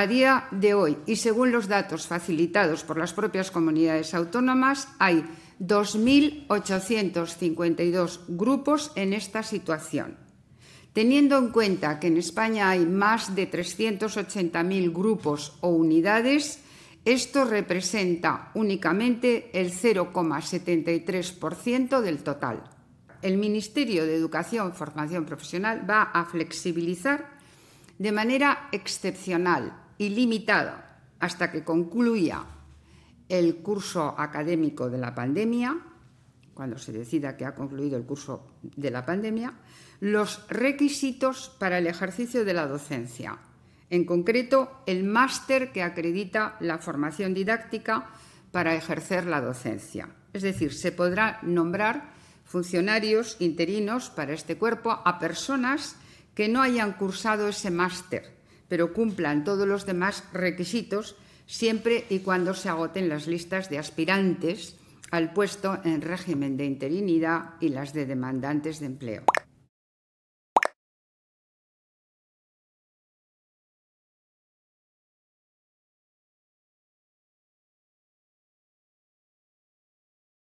A día de hoy, y según los datos facilitados por las propias comunidades autónomas, hay 2.852 grupos en esta situación. Teniendo en cuenta que en España hay más de 380.000 grupos o unidades, esto representa únicamente el 0,73% del total. El Ministerio de Educación y Formación Profesional va a flexibilizar de manera excepcional limitado hasta que concluya el curso académico de la pandemia, cuando se decida que ha concluido el curso de la pandemia, los requisitos para el ejercicio de la docencia, en concreto el máster que acredita la formación didáctica para ejercer la docencia. Es decir, se podrá nombrar funcionarios interinos para este cuerpo a personas que no hayan cursado ese máster pero cumplan todos los demás requisitos siempre y cuando se agoten las listas de aspirantes al puesto en régimen de interinidad y las de demandantes de empleo.